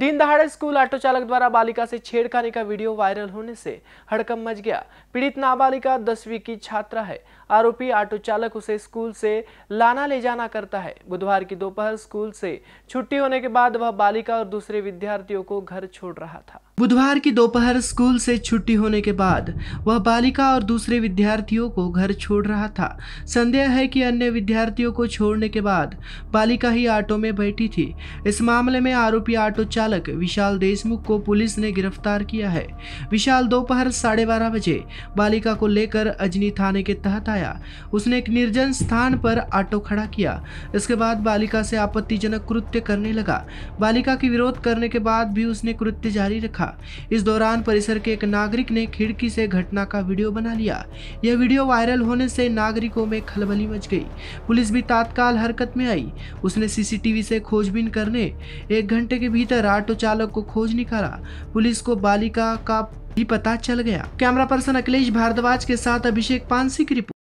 दिन दहाड़े school auto चालक द्वारा बालिका से छेड़खानी का वीडियो वायरल होने से हड़कम मच गया पीड़ित नाबालिका दसवीं की छात्रा है आरोपी ऑटो चालक उसे स्कूल से लाना ले जाना करता है बुधवार की दोपहर स्कूल से छुट्टी होने के बाद वह बालिका और दूसरे विद्यार्थियों को घर छोड़ रहा था बुधवार की दोपहर स्कूल से छुट्टी होने के बाद वह बालिका और दूसरे विद्यार्थियों को घर छोड़ रहा था संदेह है कि अन्य विद्यार्थियों को छोड़ने के बाद बालिका ही ऑटो में बैठी थी इस मामले में आरोपी ऑटो चालक चालक विशाल देशमुख को पुलिस ने गिरफ्तार किया है विशाल दोपहर साढ़े बारह बजे बालिका को लेकर अजनी थाने के तहत आया उसने एक निर्जन स्थान पर ऑटो खड़ा किया इसके बाद बालिका से आपत्तिजनक कृत्य करने लगा बालिका की विरोध करने के बाद भी उसने कृत्य जारी रखा इस दौरान परिसर के एक नागरिक ने खिड़की से घटना का वीडियो बना लिया यह वीडियो वायरल होने से नागरिकों में खलबली मच गई पुलिस भी तात्काल हरकत में आई उसने सीसीटीवी से खोजबीन करने एक घंटे के भीतर ऑटो चालक को खोज निकाला पुलिस को बालिका का भी पता चल गया कैमरा पर्सन अखिलेश भारद्वाज के साथ अभिषेक पानसी की रिपोर्ट